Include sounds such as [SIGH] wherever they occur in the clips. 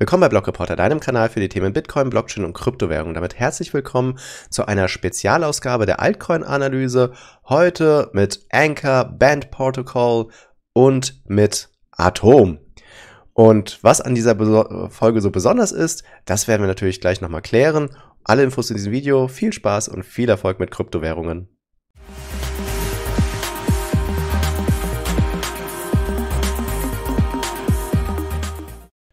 Willkommen bei Blockreporter, deinem Kanal für die Themen Bitcoin, Blockchain und Kryptowährung. Damit herzlich willkommen zu einer Spezialausgabe der Altcoin-Analyse. Heute mit Anchor, Band Protocol und mit Atom. Und was an dieser Beso Folge so besonders ist, das werden wir natürlich gleich nochmal klären. Alle Infos in diesem Video. Viel Spaß und viel Erfolg mit Kryptowährungen.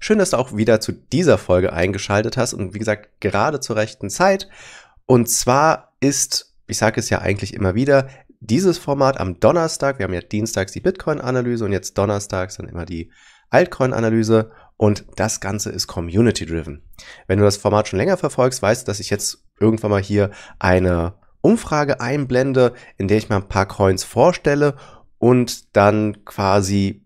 Schön, dass du auch wieder zu dieser Folge eingeschaltet hast und wie gesagt, gerade zur rechten Zeit. Und zwar ist, ich sage es ja eigentlich immer wieder, dieses Format am Donnerstag, wir haben ja dienstags die Bitcoin-Analyse und jetzt donnerstags dann immer die Altcoin-Analyse und das Ganze ist community-driven. Wenn du das Format schon länger verfolgst, weißt du, dass ich jetzt irgendwann mal hier eine Umfrage einblende, in der ich mal ein paar Coins vorstelle und dann quasi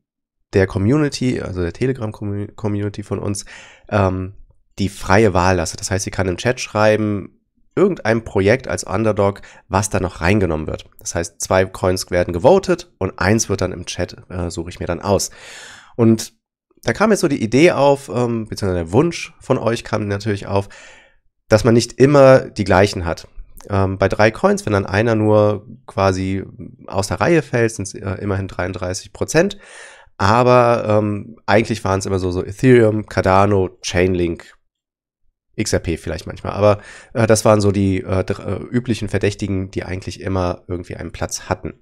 der Community, also der Telegram-Community von uns, ähm, die freie Wahl lasse. Das heißt, sie kann im Chat schreiben, irgendeinem Projekt als Underdog, was da noch reingenommen wird. Das heißt, zwei Coins werden gewotet und eins wird dann im Chat, äh, suche ich mir dann aus. Und da kam jetzt so die Idee auf, ähm, beziehungsweise der Wunsch von euch kam natürlich auf, dass man nicht immer die gleichen hat. Ähm, bei drei Coins, wenn dann einer nur quasi aus der Reihe fällt, sind es äh, immerhin 33 Prozent. Aber ähm, eigentlich waren es immer so, so Ethereum, Cardano, Chainlink, XRP vielleicht manchmal. Aber äh, das waren so die äh, äh, üblichen Verdächtigen, die eigentlich immer irgendwie einen Platz hatten.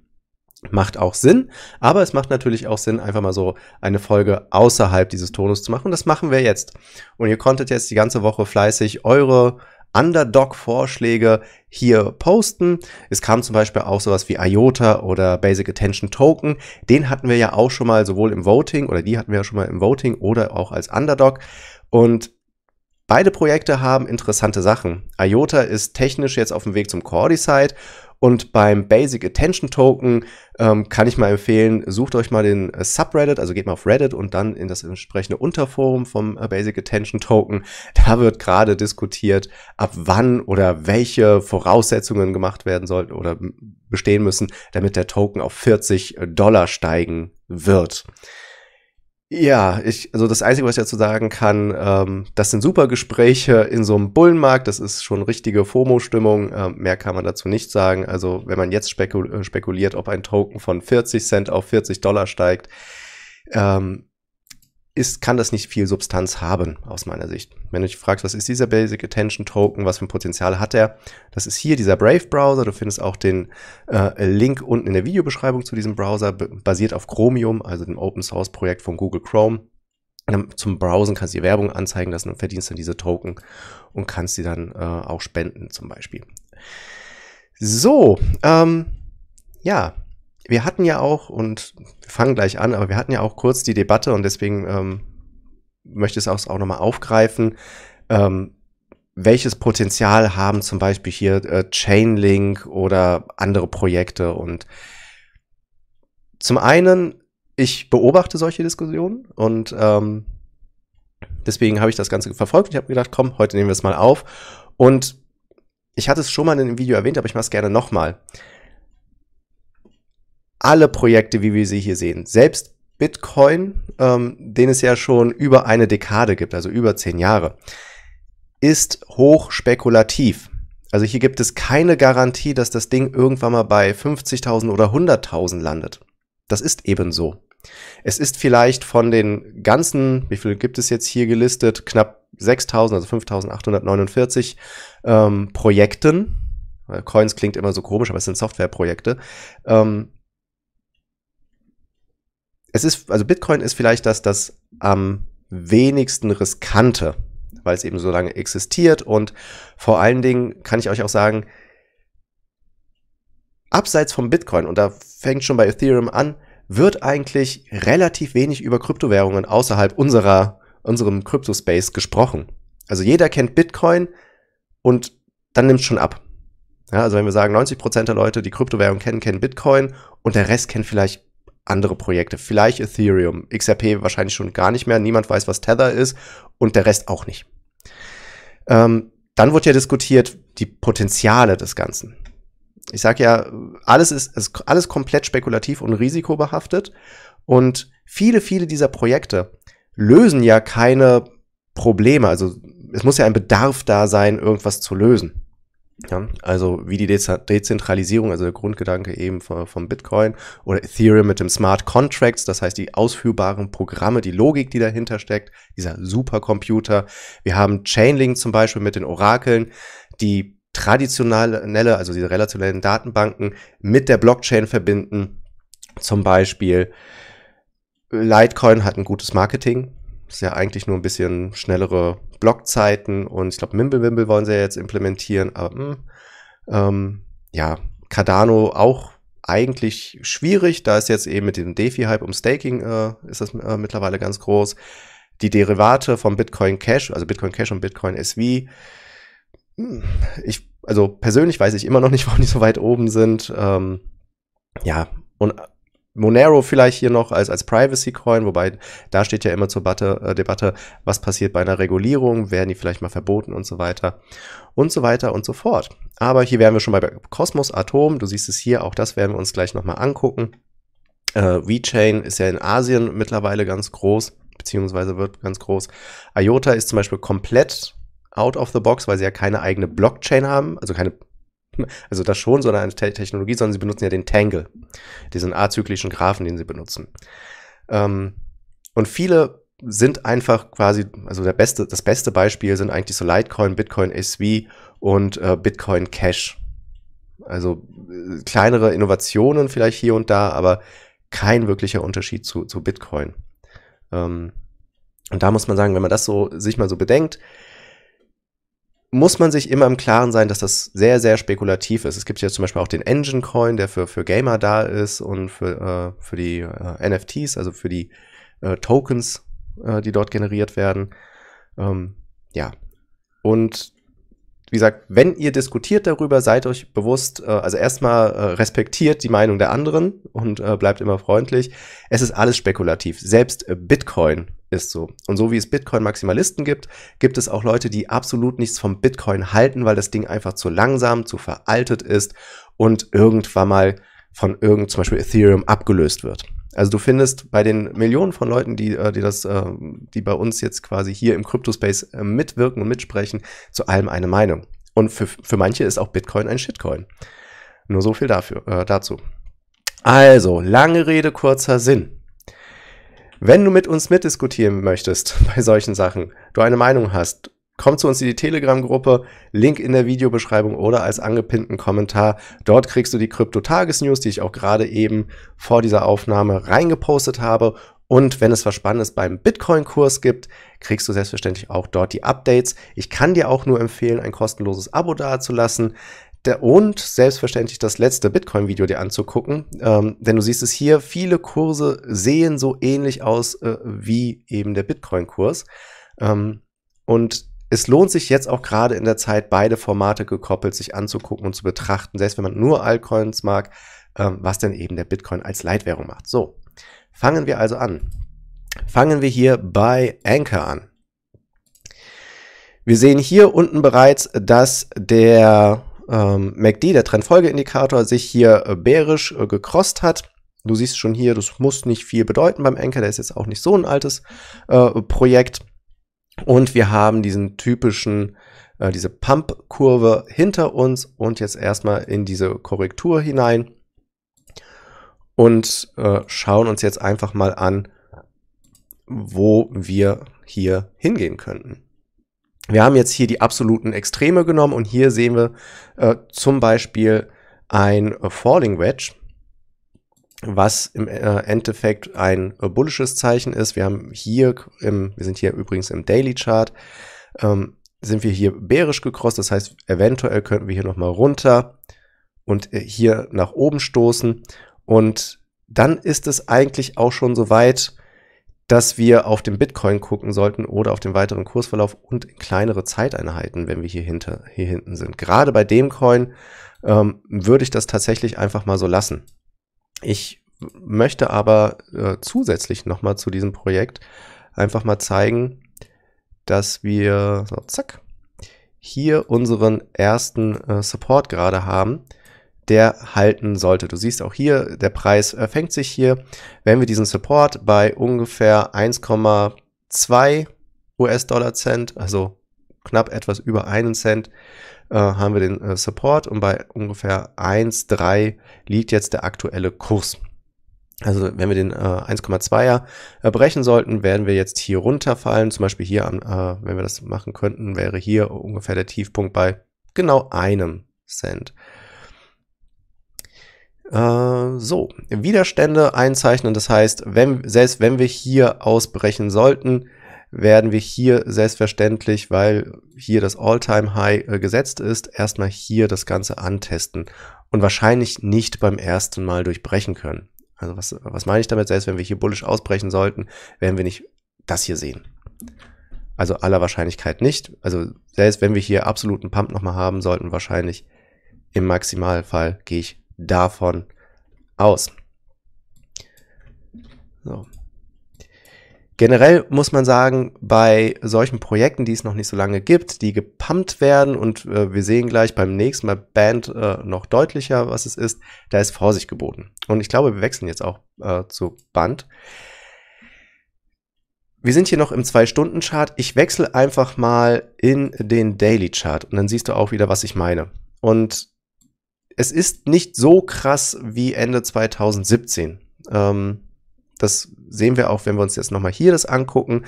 Macht auch Sinn, aber es macht natürlich auch Sinn, einfach mal so eine Folge außerhalb dieses Tonus zu machen. das machen wir jetzt. Und ihr konntet jetzt die ganze Woche fleißig eure Underdog-Vorschläge hier posten. Es kam zum Beispiel auch sowas wie IOTA oder Basic Attention Token. Den hatten wir ja auch schon mal sowohl im Voting oder die hatten wir ja schon mal im Voting oder auch als Underdog. Und beide Projekte haben interessante Sachen. IOTA ist technisch jetzt auf dem Weg zum Core Decide und beim Basic Attention Token ähm, kann ich mal empfehlen, sucht euch mal den äh, Subreddit, also geht mal auf Reddit und dann in das entsprechende Unterforum vom äh, Basic Attention Token. Da wird gerade diskutiert, ab wann oder welche Voraussetzungen gemacht werden sollten oder bestehen müssen, damit der Token auf 40 äh, Dollar steigen wird. Ja, ich, also das Einzige, was ich dazu sagen kann, ähm, das sind super Gespräche in so einem Bullenmarkt, das ist schon richtige FOMO-Stimmung, ähm, mehr kann man dazu nicht sagen. Also wenn man jetzt äh, spekuliert, ob ein Token von 40 Cent auf 40 Dollar steigt, ähm, ist, kann das nicht viel Substanz haben, aus meiner Sicht. Wenn du dich fragst, was ist dieser Basic Attention Token, was für ein Potenzial hat er, das ist hier dieser Brave Browser. Du findest auch den äh, Link unten in der Videobeschreibung zu diesem Browser, basiert auf Chromium, also dem Open Source Projekt von Google Chrome. Zum Browsen kannst du dir Werbung anzeigen lassen und verdienst dann diese Token und kannst sie dann äh, auch spenden zum Beispiel. So, ähm, ja, wir hatten ja auch, und wir fangen gleich an, aber wir hatten ja auch kurz die Debatte und deswegen ähm, möchte ich es auch, auch nochmal aufgreifen. Ähm, welches Potenzial haben zum Beispiel hier äh, Chainlink oder andere Projekte? Und zum einen, ich beobachte solche Diskussionen und ähm, deswegen habe ich das Ganze verfolgt. und Ich habe gedacht, komm, heute nehmen wir es mal auf. Und ich hatte es schon mal in dem Video erwähnt, aber ich mache es gerne nochmal. mal alle Projekte, wie wir sie hier sehen, selbst Bitcoin, ähm, den es ja schon über eine Dekade gibt, also über zehn Jahre, ist hoch spekulativ. Also hier gibt es keine Garantie, dass das Ding irgendwann mal bei 50.000 oder 100.000 landet. Das ist eben so. Es ist vielleicht von den ganzen, wie viel gibt es jetzt hier gelistet, knapp 6.000, also 5.849 ähm, Projekten. Coins klingt immer so komisch, aber es sind Softwareprojekte. Ähm, es ist, also Bitcoin ist vielleicht das, das am wenigsten riskante, weil es eben so lange existiert und vor allen Dingen kann ich euch auch sagen, abseits vom Bitcoin, und da fängt schon bei Ethereum an, wird eigentlich relativ wenig über Kryptowährungen außerhalb unserer, unserem Kryptospace gesprochen. Also jeder kennt Bitcoin und dann nimmt es schon ab. Ja, also wenn wir sagen, 90% der Leute, die Kryptowährung kennen, kennen Bitcoin und der Rest kennt vielleicht andere Projekte, vielleicht Ethereum, XRP wahrscheinlich schon gar nicht mehr, niemand weiß, was Tether ist und der Rest auch nicht. Ähm, dann wird ja diskutiert die Potenziale des Ganzen. Ich sage ja, alles ist, ist alles komplett spekulativ und risikobehaftet und viele, viele dieser Projekte lösen ja keine Probleme. Also es muss ja ein Bedarf da sein, irgendwas zu lösen. Ja, also wie die Dezentralisierung, also der Grundgedanke eben vom, vom Bitcoin oder Ethereum mit dem Smart Contracts, das heißt die ausführbaren Programme, die Logik, die dahinter steckt, dieser Supercomputer. Wir haben Chainlink zum Beispiel mit den Orakeln, die traditionelle, also diese relationellen Datenbanken mit der Blockchain verbinden. Zum Beispiel Litecoin hat ein gutes Marketing, ist ja eigentlich nur ein bisschen schnellere Blockzeiten und ich glaube, Mimblewimble wollen sie ja jetzt implementieren, aber hm, ähm, ja, Cardano auch eigentlich schwierig, da ist jetzt eben mit dem DeFi-Hype um Staking äh, ist das äh, mittlerweile ganz groß. Die Derivate von Bitcoin Cash, also Bitcoin Cash und Bitcoin SV, hm, ich, also persönlich weiß ich immer noch nicht, [LAUGHS] warum die so weit oben sind. Ähm, ja, und Monero vielleicht hier noch als, als Privacy-Coin, wobei da steht ja immer zur Batte, äh, Debatte, was passiert bei einer Regulierung, werden die vielleicht mal verboten und so weiter und so weiter und so fort. Aber hier wären wir schon bei Cosmos Atom, du siehst es hier, auch das werden wir uns gleich nochmal angucken. Äh, WeChain ist ja in Asien mittlerweile ganz groß, beziehungsweise wird ganz groß. IOTA ist zum Beispiel komplett out of the box, weil sie ja keine eigene Blockchain haben, also keine also das schon, sondern eine Te Technologie, sondern sie benutzen ja den Tangle, diesen azyklischen Graphen, den sie benutzen. Ähm, und viele sind einfach quasi, also der beste, das beste Beispiel sind eigentlich so Litecoin, Bitcoin SV und äh, Bitcoin Cash. Also äh, kleinere Innovationen vielleicht hier und da, aber kein wirklicher Unterschied zu, zu Bitcoin. Ähm, und da muss man sagen, wenn man das so sich mal so bedenkt, muss man sich immer im Klaren sein, dass das sehr, sehr spekulativ ist. Es gibt ja zum Beispiel auch den Engine Coin, der für, für Gamer da ist und für, äh, für die äh, NFTs, also für die äh, Tokens, äh, die dort generiert werden. Ähm, ja. Und wie gesagt, wenn ihr diskutiert darüber, seid euch bewusst, äh, also erstmal äh, respektiert die Meinung der anderen und äh, bleibt immer freundlich. Es ist alles spekulativ. Selbst äh, Bitcoin ist so. Und so wie es Bitcoin-Maximalisten gibt, gibt es auch Leute, die absolut nichts vom Bitcoin halten, weil das Ding einfach zu langsam, zu veraltet ist und irgendwann mal von irgend zum Beispiel Ethereum abgelöst wird. Also du findest bei den Millionen von Leuten, die, äh, die das, äh, die bei uns jetzt quasi hier im Kryptospace äh, mitwirken und mitsprechen, zu allem eine Meinung. Und für, für manche ist auch Bitcoin ein Shitcoin. Nur so viel dafür, äh, dazu. Also, lange Rede, kurzer Sinn. Wenn du mit uns mitdiskutieren möchtest [LAUGHS] bei solchen Sachen, du eine Meinung hast, Kommt zu uns in die Telegram-Gruppe, Link in der Videobeschreibung oder als angepinnten Kommentar. Dort kriegst du die Krypto-Tages-News, die ich auch gerade eben vor dieser Aufnahme reingepostet habe. Und wenn es was Spannendes beim Bitcoin-Kurs gibt, kriegst du selbstverständlich auch dort die Updates. Ich kann dir auch nur empfehlen, ein kostenloses Abo dazulassen und selbstverständlich das letzte Bitcoin-Video dir anzugucken, ähm, denn du siehst es hier, viele Kurse sehen so ähnlich aus äh, wie eben der Bitcoin-Kurs. Ähm, und es lohnt sich jetzt auch gerade in der Zeit, beide Formate gekoppelt sich anzugucken und zu betrachten, selbst wenn man nur Altcoins mag, ähm, was denn eben der Bitcoin als Leitwährung macht. So, fangen wir also an. Fangen wir hier bei Anchor an. Wir sehen hier unten bereits, dass der ähm, MACD, der Trendfolgeindikator, sich hier äh, bärisch äh, gecrossed hat. Du siehst schon hier, das muss nicht viel bedeuten beim Anker, der ist jetzt auch nicht so ein altes äh, Projekt. Und wir haben diesen typischen, äh, diese Pump-Kurve hinter uns und jetzt erstmal in diese Korrektur hinein und äh, schauen uns jetzt einfach mal an, wo wir hier hingehen könnten. Wir haben jetzt hier die absoluten Extreme genommen und hier sehen wir äh, zum Beispiel ein Falling Wedge was im äh, Endeffekt ein äh, bullisches Zeichen ist. Wir haben hier, im, wir sind hier übrigens im Daily Chart, ähm, sind wir hier bärisch gecrossed, das heißt, eventuell könnten wir hier nochmal runter und äh, hier nach oben stoßen. Und dann ist es eigentlich auch schon so weit, dass wir auf den Bitcoin gucken sollten oder auf den weiteren Kursverlauf und kleinere Zeiteinheiten, wenn wir hier, hinter, hier hinten sind. Gerade bei dem Coin ähm, würde ich das tatsächlich einfach mal so lassen. Ich möchte aber äh, zusätzlich nochmal zu diesem Projekt einfach mal zeigen, dass wir, so, zack, hier unseren ersten äh, Support gerade haben, der halten sollte. Du siehst auch hier, der Preis äh, fängt sich hier, wenn wir diesen Support bei ungefähr 1,2 US-Dollar Cent, also knapp etwas über einen Cent äh, haben wir den äh, Support und bei ungefähr 1,3 liegt jetzt der aktuelle Kurs. Also wenn wir den äh, 1,2er äh, brechen sollten, werden wir jetzt hier runterfallen. Zum Beispiel hier, äh, wenn wir das machen könnten, wäre hier ungefähr der Tiefpunkt bei genau einem Cent. Äh, so, Widerstände einzeichnen. Das heißt, wenn, selbst wenn wir hier ausbrechen sollten, werden wir hier selbstverständlich, weil hier das All-Time-High äh, gesetzt ist, erstmal hier das Ganze antesten und wahrscheinlich nicht beim ersten Mal durchbrechen können. Also was, was meine ich damit? Selbst wenn wir hier bullisch ausbrechen sollten, werden wir nicht das hier sehen. Also aller Wahrscheinlichkeit nicht. Also selbst wenn wir hier absoluten Pump nochmal haben sollten, wahrscheinlich im Maximalfall gehe ich davon aus. So, Generell muss man sagen, bei solchen Projekten, die es noch nicht so lange gibt, die gepumpt werden und äh, wir sehen gleich beim nächsten Mal Band äh, noch deutlicher, was es ist, da ist Vorsicht geboten. Und ich glaube, wir wechseln jetzt auch äh, zu Band. Wir sind hier noch im zwei stunden chart Ich wechsle einfach mal in den Daily-Chart und dann siehst du auch wieder, was ich meine. Und es ist nicht so krass wie Ende 2017. Ähm, das sehen wir auch, wenn wir uns jetzt nochmal hier das angucken.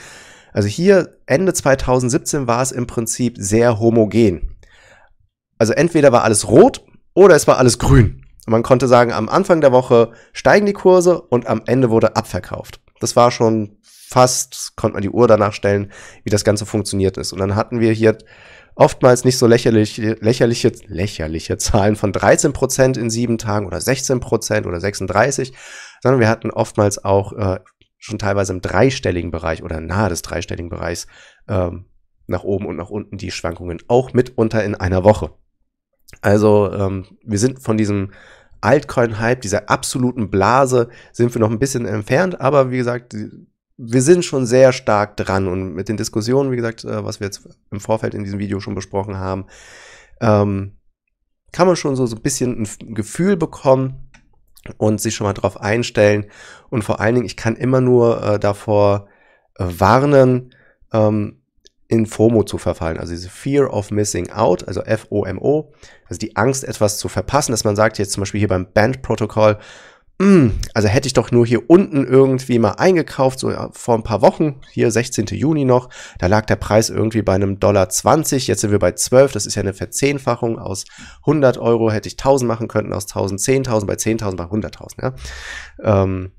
Also hier Ende 2017 war es im Prinzip sehr homogen. Also entweder war alles rot oder es war alles grün. Und man konnte sagen, am Anfang der Woche steigen die Kurse und am Ende wurde abverkauft. Das war schon fast, konnte man die Uhr danach stellen, wie das Ganze funktioniert ist. Und dann hatten wir hier oftmals nicht so lächerlich, lächerliche, lächerliche Zahlen von 13% in sieben Tagen oder 16% oder 36 sondern wir hatten oftmals auch äh, schon teilweise im dreistelligen Bereich oder nahe des dreistelligen Bereichs ähm, nach oben und nach unten die Schwankungen, auch mitunter in einer Woche. Also ähm, wir sind von diesem Altcoin-Hype, dieser absoluten Blase, sind wir noch ein bisschen entfernt, aber wie gesagt, wir sind schon sehr stark dran und mit den Diskussionen, wie gesagt, äh, was wir jetzt im Vorfeld in diesem Video schon besprochen haben, ähm, kann man schon so, so ein bisschen ein Gefühl bekommen, und sich schon mal drauf einstellen. Und vor allen Dingen, ich kann immer nur äh, davor äh, warnen, ähm, in FOMO zu verfallen, also diese Fear of Missing Out, also F-O-M-O, also die Angst, etwas zu verpassen, dass man sagt, jetzt zum Beispiel hier beim Band-Protokoll, Mm, also hätte ich doch nur hier unten irgendwie mal eingekauft, so vor ein paar Wochen, hier 16. Juni noch, da lag der Preis irgendwie bei einem Dollar 20, jetzt sind wir bei 12, das ist ja eine Verzehnfachung, aus 100 Euro hätte ich 1000 machen können, aus 1000 10.000, bei 10.000 bei 100.000, ja. Ähm,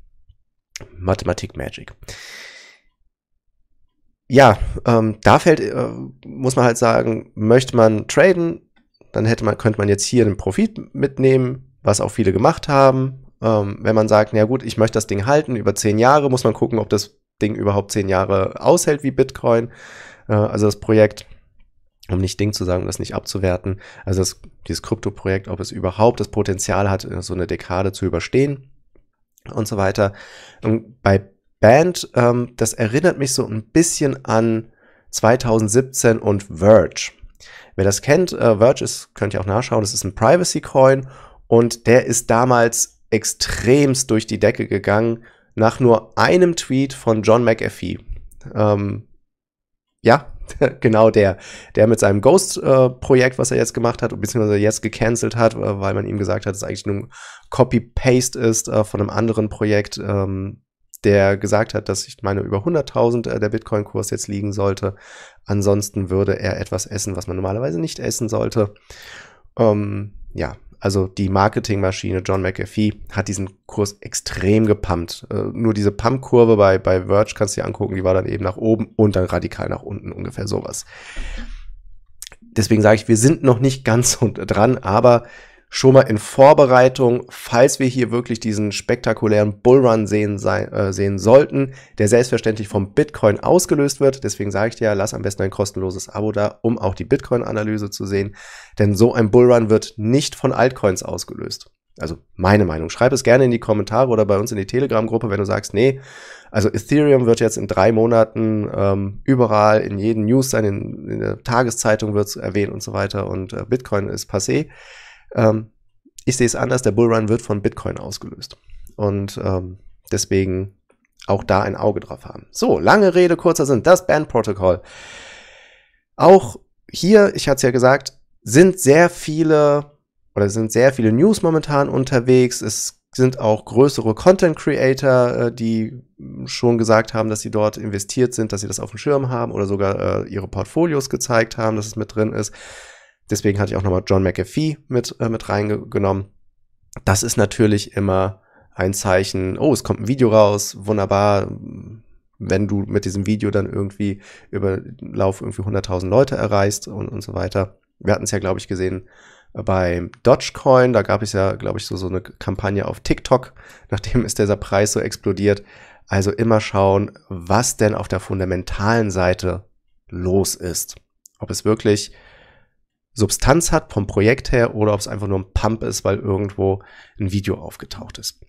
Mathematik Magic. Ja, ähm, da fällt, äh, muss man halt sagen, möchte man traden, dann hätte man, könnte man jetzt hier einen Profit mitnehmen, was auch viele gemacht haben, ähm, wenn man sagt, na gut, ich möchte das Ding halten über zehn Jahre, muss man gucken, ob das Ding überhaupt zehn Jahre aushält wie Bitcoin. Äh, also das Projekt, um nicht Ding zu sagen, das nicht abzuwerten. Also das, dieses Krypto-Projekt, ob es überhaupt das Potenzial hat, äh, so eine Dekade zu überstehen und so weiter. Und bei Band, ähm, das erinnert mich so ein bisschen an 2017 und Verge. Wer das kennt, äh, Verge ist, könnt ihr auch nachschauen, das ist ein Privacy Coin und der ist damals extremst durch die Decke gegangen nach nur einem Tweet von John McAfee. Ähm, ja, [LAUGHS] genau der, der mit seinem Ghost-Projekt, äh, was er jetzt gemacht hat, beziehungsweise jetzt gecancelt hat, äh, weil man ihm gesagt hat, dass es eigentlich nur Copy-Paste ist äh, von einem anderen Projekt, ähm, der gesagt hat, dass ich meine über 100.000 äh, der Bitcoin-Kurs jetzt liegen sollte. Ansonsten würde er etwas essen, was man normalerweise nicht essen sollte. Ähm, ja, also die Marketingmaschine John McAfee hat diesen Kurs extrem gepumpt. Äh, nur diese pump bei, bei Verge kannst du dir angucken, die war dann eben nach oben und dann radikal nach unten, ungefähr sowas. Deswegen sage ich, wir sind noch nicht ganz [LAUGHS] dran, aber schon mal in Vorbereitung, falls wir hier wirklich diesen spektakulären Bullrun sehen, sein, äh, sehen sollten, der selbstverständlich vom Bitcoin ausgelöst wird. Deswegen sage ich dir, lass am besten ein kostenloses Abo da, um auch die Bitcoin-Analyse zu sehen. Denn so ein Bullrun wird nicht von Altcoins ausgelöst. Also meine Meinung. Schreib es gerne in die Kommentare oder bei uns in die Telegram-Gruppe, wenn du sagst, nee, also Ethereum wird jetzt in drei Monaten ähm, überall in jedem News sein, in, in der Tageszeitung wird es erwähnt und so weiter und äh, Bitcoin ist passé ähm, ich sehe es anders, der Bullrun wird von Bitcoin ausgelöst. Und ähm, deswegen auch da ein Auge drauf haben. So, lange Rede, kurzer Sinn, das Band-Protokoll. Auch hier, ich hatte es ja gesagt, sind sehr viele oder sind sehr viele News momentan unterwegs. Es sind auch größere Content Creator, äh, die schon gesagt haben, dass sie dort investiert sind, dass sie das auf dem Schirm haben oder sogar äh, ihre Portfolios gezeigt haben, dass es mit drin ist. Deswegen hatte ich auch nochmal John McAfee mit, äh, mit reingenommen. Das ist natürlich immer ein Zeichen, oh, es kommt ein Video raus, wunderbar. Wenn du mit diesem Video dann irgendwie über Lauf irgendwie 100.000 Leute erreichst und, und so weiter. Wir hatten es ja, glaube ich, gesehen bei Dogecoin. Da gab es ja, glaube ich, so, so eine Kampagne auf TikTok. Nachdem ist dieser Preis so explodiert. Also immer schauen, was denn auf der fundamentalen Seite los ist. Ob es wirklich Substanz hat vom Projekt her oder ob es einfach nur ein Pump ist, weil irgendwo ein Video aufgetaucht ist.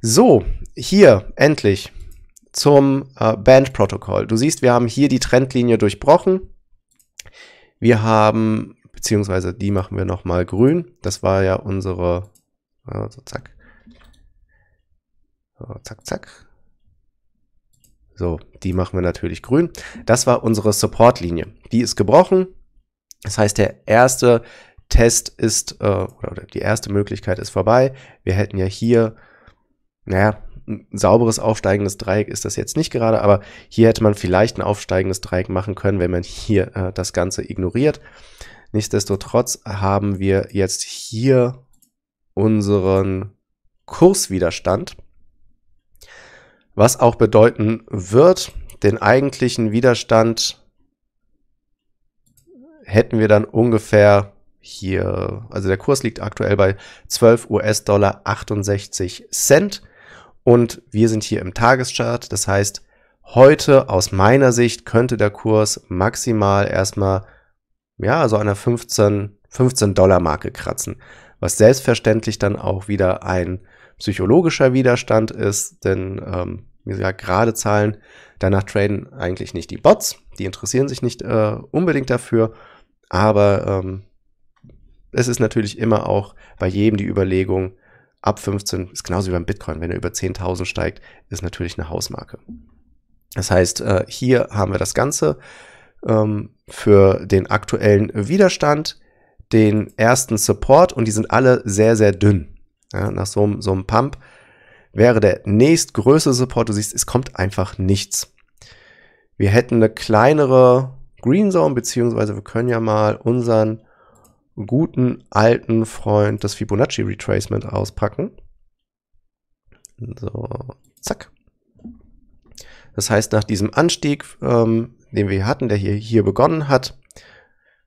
So, hier endlich zum äh, Band-Protokoll. Du siehst, wir haben hier die Trendlinie durchbrochen. Wir haben, beziehungsweise die machen wir nochmal grün. Das war ja unsere, also zack, so, zack, zack. So, die machen wir natürlich grün. Das war unsere Support-Linie. Die ist gebrochen. Das heißt, der erste Test ist, äh, oder die erste Möglichkeit ist vorbei. Wir hätten ja hier, naja, ein sauberes aufsteigendes Dreieck ist das jetzt nicht gerade, aber hier hätte man vielleicht ein aufsteigendes Dreieck machen können, wenn man hier äh, das Ganze ignoriert. Nichtsdestotrotz haben wir jetzt hier unseren Kurswiderstand, was auch bedeuten wird, den eigentlichen Widerstand hätten wir dann ungefähr hier, also der Kurs liegt aktuell bei 12 US-Dollar 68 Cent und wir sind hier im Tageschart. Das heißt, heute aus meiner Sicht könnte der Kurs maximal erstmal, ja, so einer 15, 15 Dollar Marke kratzen, was selbstverständlich dann auch wieder ein psychologischer Widerstand ist, denn ähm, wie gesagt, gerade Zahlen, danach traden eigentlich nicht die Bots, die interessieren sich nicht äh, unbedingt dafür, aber ähm, es ist natürlich immer auch bei jedem die Überlegung, ab 15 ist genauso wie beim Bitcoin, wenn er über 10.000 steigt, ist natürlich eine Hausmarke. Das heißt, äh, hier haben wir das Ganze ähm, für den aktuellen Widerstand, den ersten Support und die sind alle sehr, sehr dünn. Ja, nach so so einem Pump wäre der nächstgrößte Support, du siehst, es kommt einfach nichts. Wir hätten eine kleinere Green Zone, beziehungsweise wir können ja mal unseren guten alten Freund das Fibonacci Retracement auspacken. So, zack. Das heißt, nach diesem Anstieg, ähm, den wir hatten, der hier, hier begonnen hat,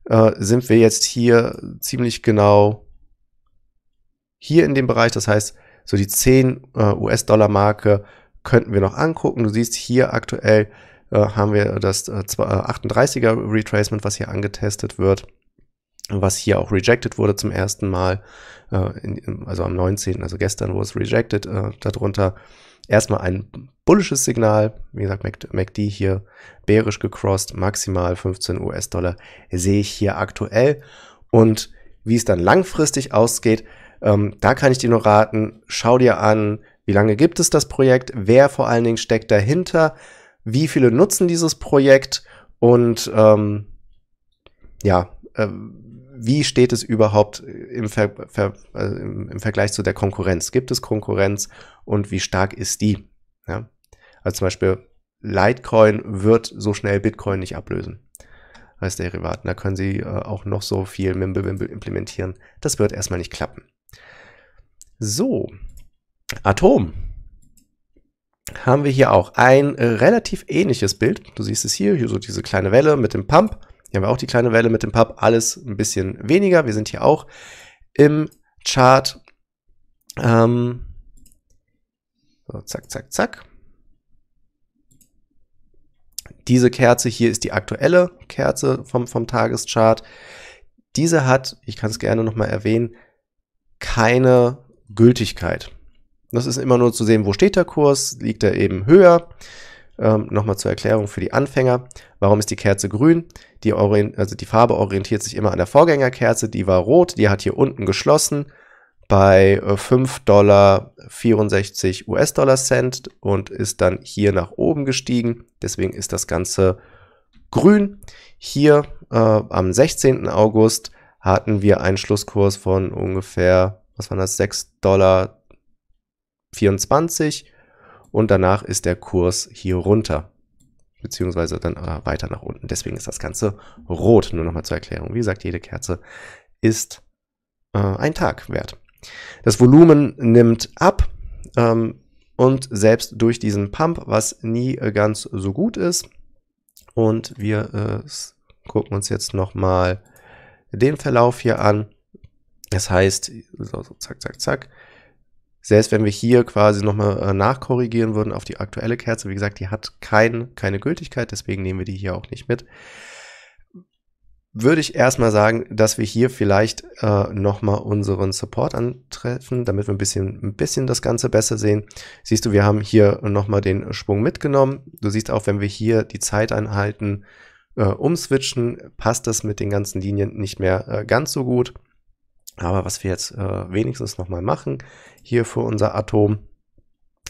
äh, sind wir jetzt hier ziemlich genau hier in dem Bereich. Das heißt, so die 10 äh, US-Dollar-Marke könnten wir noch angucken. Du siehst hier aktuell äh, haben wir das 38er äh, äh, Retracement, was hier angetestet wird was hier auch rejected wurde zum ersten Mal, also am 19., also gestern wurde es rejected, darunter erstmal ein bullisches Signal, wie gesagt, MACD hier bärisch gecrossed, maximal 15 US-Dollar sehe ich hier aktuell und wie es dann langfristig ausgeht, ähm, da kann ich dir nur raten, schau dir an, wie lange gibt es das Projekt, wer vor allen Dingen steckt dahinter, wie viele nutzen dieses Projekt und ähm, ja, äh, wie steht es überhaupt im, Ver Ver äh, im, Vergleich zu der Konkurrenz? Gibt es Konkurrenz und wie stark ist die? Ja? Also zum Beispiel Litecoin wird so schnell Bitcoin nicht ablösen als Derivaten. Da können Sie äh, auch noch so viel Mimblewimble implementieren. Das wird erstmal nicht klappen. So, Atom haben wir hier auch ein äh, relativ ähnliches Bild. Du siehst es hier, hier so diese kleine Welle mit dem Pump. Hier haben wir auch die kleine Welle mit dem Pump, alles ein bisschen weniger. Wir sind hier auch im Chart. Ähm so, zack, zack, zack. Diese Kerze hier ist die aktuelle Kerze vom, vom Tageschart. Diese hat, ich kann es gerne nochmal erwähnen, keine Gültigkeit. Das ist immer nur zu sehen, wo steht der Kurs, liegt er eben höher. Ähm, Nochmal zur Erklärung für die Anfänger. Warum ist die Kerze grün? Die, also die Farbe orientiert sich immer an der Vorgängerkerze, die war rot, die hat hier unten geschlossen bei 5 äh, Dollar 64 US-Dollar Cent und ist dann hier nach oben gestiegen. Deswegen ist das Ganze grün. Hier äh, am 16. August hatten wir einen Schlusskurs von ungefähr, was waren das, 6 Dollar 24 und danach ist der Kurs hier runter. Beziehungsweise dann weiter nach unten. Deswegen ist das Ganze rot. Nur nochmal zur Erklärung. Wie gesagt, jede Kerze ist äh, ein Tag wert. Das Volumen nimmt ab. Ähm, und selbst durch diesen Pump, was nie ganz so gut ist. Und wir äh, gucken uns jetzt nochmal den Verlauf hier an. Das heißt, so, so, zack, zack, zack. Selbst wenn wir hier quasi nochmal äh, nachkorrigieren würden auf die aktuelle Kerze, wie gesagt, die hat kein, keine Gültigkeit, deswegen nehmen wir die hier auch nicht mit. Würde ich erstmal sagen, dass wir hier vielleicht äh, nochmal unseren Support antreffen, damit wir ein bisschen, ein bisschen das Ganze besser sehen. Siehst du, wir haben hier nochmal den Sprung mitgenommen. Du siehst auch, wenn wir hier die Zeit einhalten, äh, umswitchen, passt das mit den ganzen Linien nicht mehr äh, ganz so gut. Aber was wir jetzt äh, wenigstens nochmal machen, hier für unser Atom,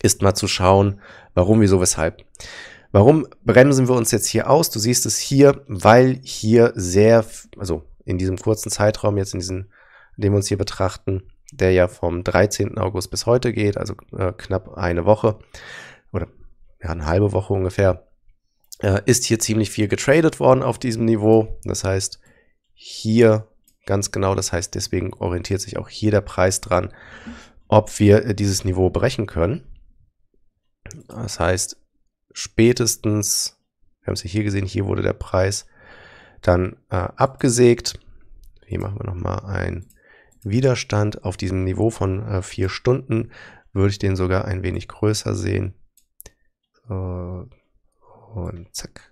ist mal zu schauen, warum, wieso, weshalb. Warum bremsen wir uns jetzt hier aus? Du siehst es hier, weil hier sehr, also in diesem kurzen Zeitraum, jetzt in diesem, den wir uns hier betrachten, der ja vom 13. August bis heute geht, also äh, knapp eine Woche oder ja, eine halbe Woche ungefähr, äh, ist hier ziemlich viel getradet worden auf diesem Niveau. Das heißt, hier ganz genau. Das heißt, deswegen orientiert sich auch hier der Preis dran, ob wir äh, dieses Niveau brechen können. Das heißt, spätestens, wir haben es ja hier gesehen, hier wurde der Preis dann äh, abgesägt. Hier machen wir nochmal einen Widerstand auf diesem Niveau von äh, 4 Stunden. Würde ich den sogar ein wenig größer sehen. und zack.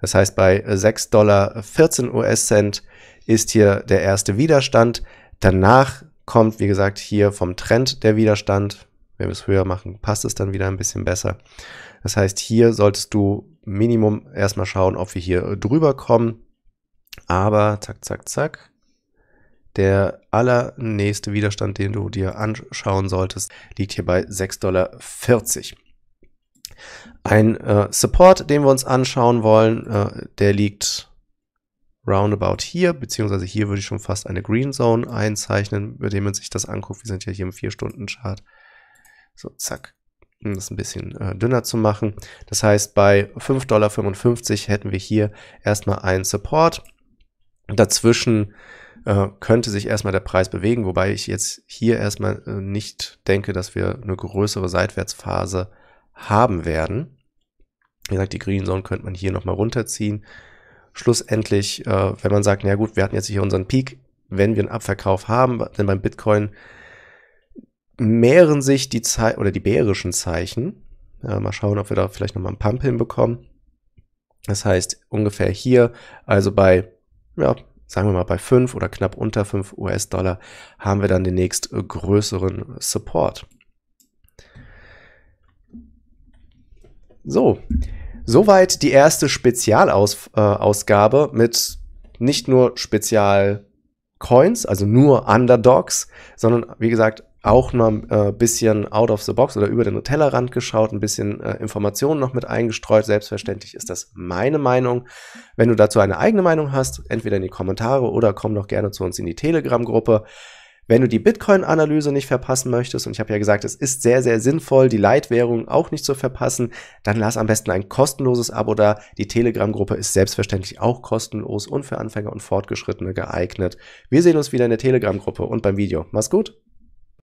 Das heißt, bei 6 äh, Dollar 14 US-Cent ist hier der erste Widerstand. Danach kommt, wie gesagt, hier vom Trend der Widerstand. Wenn wir es höher machen, passt es dann wieder ein bisschen besser. Das heißt, hier solltest du Minimum erstmal schauen, ob wir hier drüber kommen. Aber zack, zack, zack. Der allernächste Widerstand, den du dir anschauen solltest, liegt hier bei 6,40 Dollar. Ein äh, Support, den wir uns anschauen wollen, äh, der liegt roundabout hier, beziehungsweise hier würde ich schon fast eine Green Zone einzeichnen, bei dem man sich das anguckt. Wir sind ja hier im 4-Stunden-Chart. So, zack, um das ein bisschen äh, dünner zu machen. Das heißt, bei 5,55 Dollar hätten wir hier erstmal einen Support. Dazwischen äh, könnte sich erstmal der Preis bewegen, wobei ich jetzt hier erstmal äh, nicht denke, dass wir eine größere Seitwärtsphase haben werden. Wie gesagt, die Green Zone könnte man hier nochmal runterziehen schlussendlich, äh, wenn man sagt, na gut, wir hatten jetzt hier unseren Peak, wenn wir einen Abverkauf haben, denn beim Bitcoin mehren sich die Zeit oder die bärischen Zeichen. Äh, mal schauen, ob wir da vielleicht nochmal einen Pump hinbekommen. Das heißt, ungefähr hier, also bei, ja, sagen wir mal bei 5 oder knapp unter 5 US-Dollar, haben wir dann den nächst äh, größeren Support. So, Soweit die erste Spezialausgabe äh, mit nicht nur spezial also nur Underdogs, sondern wie gesagt auch mal ein äh, bisschen out of the box oder über den Tellerrand geschaut, ein bisschen äh, Informationen noch mit eingestreut. Selbstverständlich ist das meine Meinung. Wenn du dazu eine eigene Meinung hast, entweder in die Kommentare oder komm doch gerne zu uns in die Telegram-Gruppe. Wenn du die Bitcoin-Analyse nicht verpassen möchtest, und ich habe ja gesagt, es ist sehr, sehr sinnvoll, die Leitwährung auch nicht zu verpassen, dann lass am besten ein kostenloses Abo da. Die Telegram-Gruppe ist selbstverständlich auch kostenlos und für Anfänger und Fortgeschrittene geeignet. Wir sehen uns wieder in der Telegram-Gruppe und beim Video. Mach's gut!